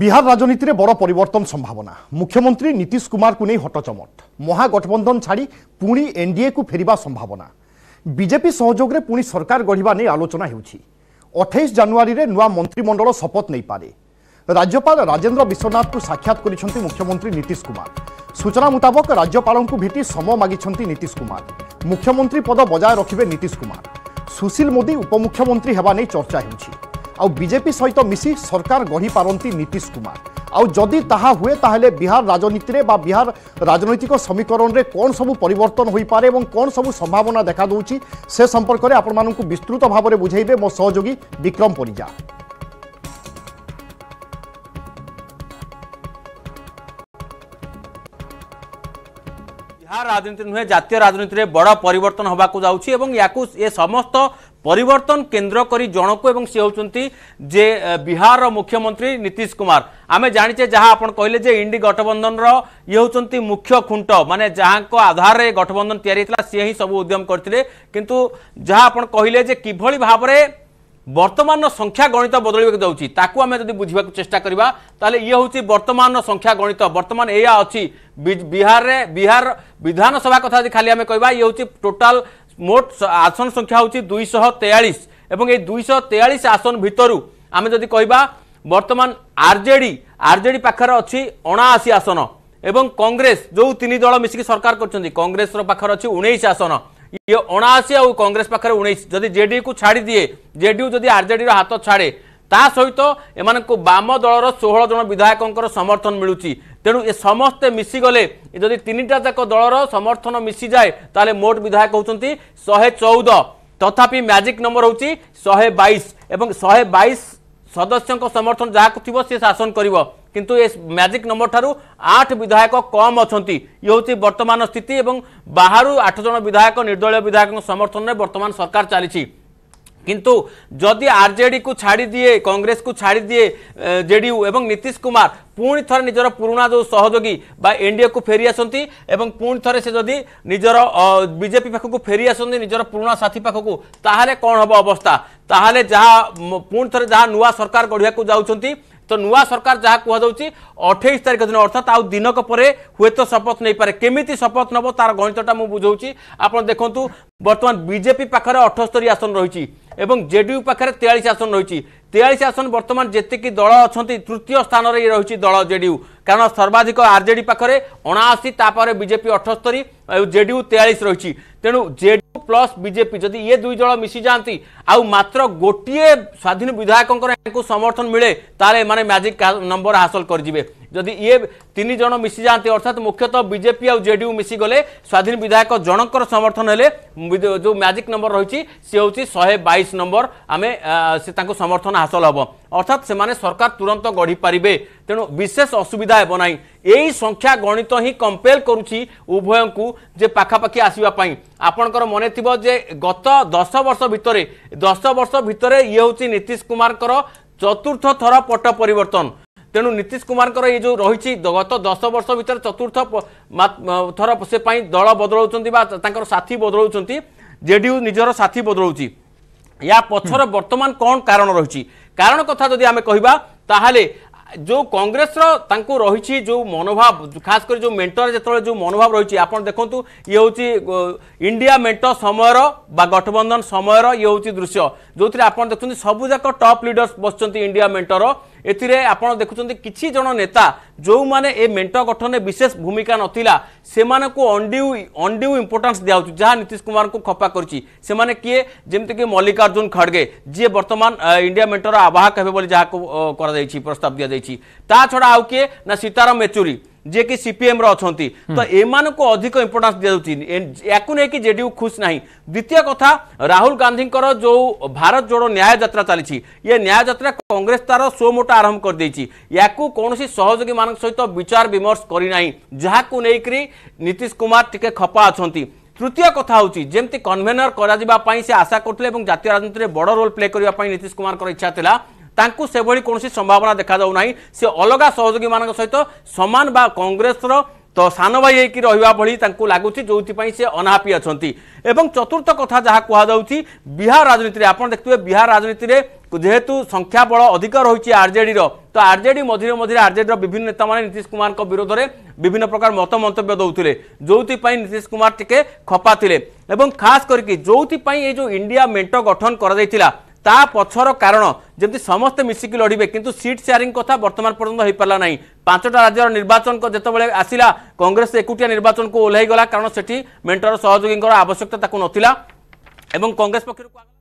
বিহার রাজনীতিতে বড় পরিবর্তন সম্ভাবনা মুখ্যমন্ত্রী নীতিশ কুমারকু নেই হটচমট মহাগঠবন্ধন ছাড়ি পুঁ কু ফেরিবা সম্ভাবনা বিজেপি সহযোগে পুঁ সরকার গড়া নিয়ে আলোচনা হচ্ছে অঠাইশ জানুয়ারিরে নয় মন্ত্রিমণ্ডল শপথ নেইপারে রাজ্যপাল রাজেন্দ্র বিশ্বনাথকু সাক্ষাৎ করেছেন মুখ্যমন্ত্রী নীতিশ কুমার সূচনা মুতাবক রাজ্যপাল ভেটি সম মাগিছেন নীতিশ কুমার মুখ্যমন্ত্রী পদ বজায় রাখবে নীতিশ কুমার সুশীল মোদী উপমুখ্যমন্ত্রী হওয়া নিয়ে চর্চা হচ্ছে ଆଉ ବିଜେପି ସହିତ ମିଶି ସରକାର ଗଢ଼ିପାରନ୍ତି ନୀତିଶ କୁମାର ଆଉ ଯଦି ତାହା ହୁଏ ତାହେଲେ ବିହାର ରାଜନୀତିରେ ବା ବିହାର ରାଜନୈତିକ ସମୀକରଣରେ କ'ଣ ସବୁ ପରିବର୍ତ୍ତନ ହୋଇପାରେ ଏବଂ କ'ଣ ସବୁ ସମ୍ଭାବନା ଦେଖାଦେଉଛି ସେ ସମ୍ପର୍କରେ ଆପଣମାନଙ୍କୁ ବିସ୍ତୃତ ଭାବରେ ବୁଝାଇବେ ମୋ ସହଯୋଗୀ ବିକ୍ରମ ପରିଜା ବିହାର ରାଜନୀତି ନୁହେଁ ଜାତୀୟ ରାଜନୀତିରେ ବଡ଼ ପରିବର୍ତ୍ତନ ହେବାକୁ ଯାଉଛି ଏବଂ ୟାକୁ ଏ ସମସ୍ତ পরিবর্তন কেন্দ্র করে জনকু এবং সে হচ্ছেন যে বিহার মুখ্যমন্ত্রী নীতিশ কুমার আমি জাঁচে যা আপনার কহিলেন যে ইন্ডি গঠবন্ধনর ইয়ে হচ্ছেন মুখ্য খুঁট মানে যা আধারে গঠবন্ধন তৈরি হয়েছিল সি হি সব উদ্যম করে কিন্তু যা আপনার কহিলেন যে কিভাবে ভাবে বর্তমানর সংখ্যা গণিত বদলিবাকে যাচ্ছি তাকে আমি যদি বুঝবা চেষ্টা করা তাহলে ইয়ে হচ্ছে বর্তমানর সংখ্যা গণিত বর্তমান এয়া অছি বিহারে বিহার বিধানসভা কথা যদি খালি আমি কহবা ইয়ে হচ্ছে টোটাল মোট আসন সংখ্যা হচ্ছে দুইশহ তেয়াশ এবং এই দুইশহ তেয়াশ আসন ভিতর আমি যদি কহা বর্তমান আরজেডি আরজেডি পাখে অছি অনাশি আসন এবং কংগ্রেস যে তিন দল মিশিকি সরকার করছেন কংগ্রেসর পাখে অছি উনিশ আসন ইয়ে অনাশি আউ কংগ্রেস পাখে উনিশ যদি জেডিইউ কু ছাড়ি দিয়ে জেডিইউ যদি আরজেডির হাত ছাড়ে তা সহিত এমানকু বাম দলর ষোহল জন বিধায়কঙ্কর সমর্থন মিলুচি তেমন এ সমস্তে মিশিগলে যদি তিনটা যাক দলর সমর্থন মিশি যায় তাহলে মোট বিধায়ক হচ্ছেন শহে চৌদ তথাপি ম্যাজিক নম্বর হচ্ছে শহে বাইশ এবং শহে বাইশ সদস্য সমর্থন যা থাকবে সে শাসন করব কিন্তু এ ম্যাজিক নম্বর ঠার আট বিধায়ক কম অনেক ইয়ে হচ্ছে বর্তমান স্থিতি এবং বাহু আট জন বিধায়ক নির্দলীয় বিধায়ক সমর্থনের বর্তমান সরকার চালছে কিন্তু যদি আরজেডি কু ছাড়ি দিয়ে কংগ্রেস কু ছাড়ি দিয়ে জেডিইউ এবং নীতিশ কুমার পুঁ থরে নিজের পুরোনা যে সহযোগী বা এনডিএ কু ফেরি আসুন এবং পুঁ থরে সে যদি নিজের বিজেপি পাখক ফেরি আসুন নিজের পুরোনা সাথী পাখক তাহলে কম হব অবস্থা তাহলে যা পুঁ থরে যা নূয়া সরকার গড়া যাচ্ছেন তো নূয়া সরকার যা কুহযাচ্ছি অঠেইশ তারিখ দিন অর্থাৎ আউ দিনক পরে হুয়েত শপথ নেইপারে কমিটি শপথ নব তার গণিতটা মু বুঝাউছি আপনার দেখুন বর্তমান বিজেপি পাখে অঠস্তরী আসন রয়েছে এবং ଜେଡିୟୁ ପାଖରେ ତେୟାଳିଶ ଆସନ ରହିଛି ତେୟାଳିଶ ଆସନ ବର୍ତ୍ତମାନ ଯେତିକି ଦଳ ଅଛନ୍ତି ତୃତୀୟ ସ୍ଥାନରେ ଇଏ ରହିଛି ଦଳ ଜେଡିୟୁ କାରଣ ସର୍ବାଧିକ ଆର୍ଜେଡି ପାଖରେ ଅଣାଅଶୀ ତାପରେ ବିଜେପି ଅଠସ୍ତରୀ ଜେଡିୟୁ ତେୟାଳିଶ ରହିଛି ତେଣୁ ଜେଡିୟୁ ପ୍ଲସ୍ ବିଜେପି ଯଦି ଇଏ ଦୁଇ ଦଳ ମିଶିଯାଆନ୍ତି ଆଉ ମାତ୍ର ଗୋଟିଏ ସ୍ୱାଧୀନ ବିଧାୟକଙ୍କର ଏହାଙ୍କୁ ସମର୍ଥନ ମିଳେ ତାହେଲେ ଏମାନେ ମ୍ୟାଜିକ୍ ନମ୍ବର ହାସଲ କରିଯିବେ ଯଦି ଇଏ ତିନି ଜଣ ମିଶିଯାଆନ୍ତି ଅର୍ଥାତ୍ ମୁଖ୍ୟତଃ ବିଜେପି ଆଉ ଜେଡିୟୁ ମିଶିଗଲେ ସ୍ୱାଧୀନ ବିଧାୟକ ଜଣଙ୍କର ସମର୍ଥନ ହେଲେ ଯେଉଁ ମ୍ୟାଜିକ୍ ନମ୍ବର ରହିଛି ସେ ହେଉଛି ଶହେ ବାଇଶ ନମ୍ବର ଆମେ ସେ ତାଙ୍କୁ ସମର୍ଥନ ହାସଲ ହେବ ଅର୍ଥାତ୍ ସେମାନେ ସରକାର ତୁରନ୍ତ ଗଢ଼ିପାରିବେ ତେଣୁ ବିଶେଷ ଅସୁବିଧା ହେବ ନାହିଁ ଏହି ସଂଖ୍ୟା ଗଣିତ ହିଁ କମ୍ପେଲ୍ କରୁଛି ଉଭୟଙ୍କୁ ଯେ ପାଖାପାଖି ଆସିବା ପାଇଁ ଆପଣଙ୍କର ମନେ ଥିବ ଯେ ଗତ ଦଶ ବର୍ଷ ଭିତରେ ଦଶ ବର୍ଷ ଭିତରେ ଇଏ ହେଉଛି ନୀତିଶ କୁମାରଙ୍କର ଚତୁର୍ଥ ଥର ପଟ ପରିବର୍ତ୍ତନ ତେଣୁ ନୀତିଶ କୁମାରଙ୍କର ଏଇ ଯେଉଁ ରହିଛି ଗତ ଦଶ ବର୍ଷ ଭିତରେ ଚତୁର୍ଥ ଥର ସେ ପାଇଁ ଦଳ ବଦଳାଉଛନ୍ତି ବା ତାଙ୍କର ସାଥୀ ବଦଳାଉଛନ୍ତି ଜେଡିୟୁ ନିଜର ସାଥୀ ବଦଳାଉଛି ୟା ପଛର ବର୍ତ୍ତମାନ କ'ଣ କାରଣ ରହିଛି କାରଣ କଥା ଯଦି ଆମେ କହିବା ତାହେଲେ ଯେଉଁ କଂଗ୍ରେସର ତାଙ୍କୁ ରହିଛି ଯେଉଁ ମନୋଭାବ ଖାସ କରି ଯେଉଁ ମେଣ୍ଟରେ ଯେତେବେଳେ ଯେଉଁ ମନୋଭାବ ରହିଛି ଆପଣ ଦେଖନ୍ତୁ ଇଏ ହେଉଛି ଇଣ୍ଡିଆ ମେଣ୍ଟ ସମୟର ବା ଗଠବନ୍ଧନ ସମୟର ଇଏ ହେଉଛି ଦୃଶ୍ୟ ଯେଉଁଥିରେ ଆପଣ ଦେଖୁଛନ୍ତି ସବୁଯାକ ଟପ୍ ଲିଡର୍ସ ବସିଛନ୍ତି ଇଣ୍ଡିଆ ମେଣ୍ଟର ଏଥିରେ ଆପଣ ଦେଖୁଛନ୍ତି କିଛି ଜଣ ନେତା ଯେଉଁମାନେ ଏ ମେଣ୍ଟ ଗଠନରେ ବିଶେଷ ଭୂମିକା ନଥିଲା ସେମାନଙ୍କୁ ଅଣ୍ଡ୍ୟୁ ଅଣ୍ଡ୍ୟୁ ଇମ୍ପୋର୍ଟାନ୍ସ ଦିଆହେଉଛି ଯାହା ନୀତିଶ କୁମାରଙ୍କୁ ଖପା କରିଛି ସେମାନେ କିଏ ଯେମିତିକି ମଲ୍ଲିକାର୍ଜୁନ ଖଡ଼ଗେ ଯିଏ ବର୍ତ୍ତମାନ ଇଣ୍ଡିଆ ମେଣ୍ଟର ଆବାହକ ହେବେ ବୋଲି ଯାହାକୁ କରାଯାଇଛି ପ୍ରସ୍ତାବ ଦିଆଯାଇଛି ତା ଛଡ଼ା ଆଉ କିଏ ନା ସୀତାରାମ ୟେଚୁରୀ ଯିଏକି ସିପିଏମ୍ର ଅଛନ୍ତି ତ ଏମାନଙ୍କୁ ଅଧିକ ଇମ୍ପୋର୍ଟାନ୍ସ ଦିଆଯାଉଛି ୟାକୁ ନେଇକି ଜେଡିୟୁ ଖୁସି ନାହିଁ ଦ୍ୱିତୀୟ କଥା ରାହୁଲ ଗାନ୍ଧୀଙ୍କର ଯେଉଁ ଭାରତ ଯୋଡ଼ ନ୍ୟାୟ ଯାତ୍ରା ଚାଲିଛି ଏ ନ୍ୟାୟ ଯାତ୍ରା କଂଗ୍ରେସ ତାର ସୋମୋଟା ଆରମ୍ଭ କରିଦେଇଛି ୟାକୁ କୌଣସି ସହଯୋଗୀମାନଙ୍କ ସହିତ ବିଚାର ବିମର୍ଶ କରିନାହିଁ ଯାହାକୁ ନେଇକରି ନୀତିଶ କୁମାର ଟିକେ ଖପା ଅଛନ୍ତି তৃতীয় কথা হচ্ছে যেমি কনভেনর করা সে আশা করলে এবং জাতীয় রাজনীতি বড় রোল প্লে করা নীতিশ কুমার ইচ্ছা লা ତାଙ୍କୁ ସେଭଳି କୌଣସି ସମ୍ଭାବନା ଦେଖାଯାଉନାହିଁ ସେ ଅଲଗା ସହଯୋଗୀମାନଙ୍କ ସହିତ ସମାନ ବା କଂଗ୍ରେସର ତ ସାନ ଭାଇ ହେଇକି ରହିବା ଭଳି ତାଙ୍କୁ ଲାଗୁଛି ଯେଉଁଥିପାଇଁ ସେ ଅନାହାପି ଅଛନ୍ତି ଏବଂ ଚତୁର୍ଥ କଥା ଯାହା କୁହାଯାଉଛି ବିହାର ରାଜନୀତିରେ ଆପଣ ଦେଖୁଥିବେ ବିହାର ରାଜନୀତିରେ ଯେହେତୁ ସଂଖ୍ୟାବଳ ଅଧିକ ରହିଛି ଆର୍ଜେଡିର ତ ଆର୍ଜେଡି ମଝିରେ ମଝିରେ ଆର୍ଜେଡିର ବିଭିନ୍ନ ନେତାମାନେ ନୀତିଶ କୁମାରଙ୍କ ବିରୋଧରେ ବିଭିନ୍ନ ପ୍ରକାର ମତ ମନ୍ତବ୍ୟ ଦେଉଥିଲେ ଯେଉଁଥିପାଇଁ ନୀତିଶ କୁମାର ଟିକେ ଖପା ଥିଲେ ଏବଂ ଖାସ୍ କରିକି ଯେଉଁଥିପାଇଁ ଏ ଯେଉଁ ଇଣ୍ଡିଆ ମେଣ୍ଟ ଗଠନ କରାଯାଇଥିଲା তা পছর কারণ যেমন সমস্ত মিশিকি লড়বে কিন্তু সিট সেয়ারিং কথা বর্তমান পর্যন্ত হয়ে পারা না পাঁচটা রাজ্যের নির্বাচন যেতবে আসিলা কংগ্রেস একুটিয়া নির্বাচনকে ওহাই গলা কারণ সেটি মেন্টর সহযোগীর আবশ্যকতা তাকে নথিলা এবং কংগ্রেস পক্ষ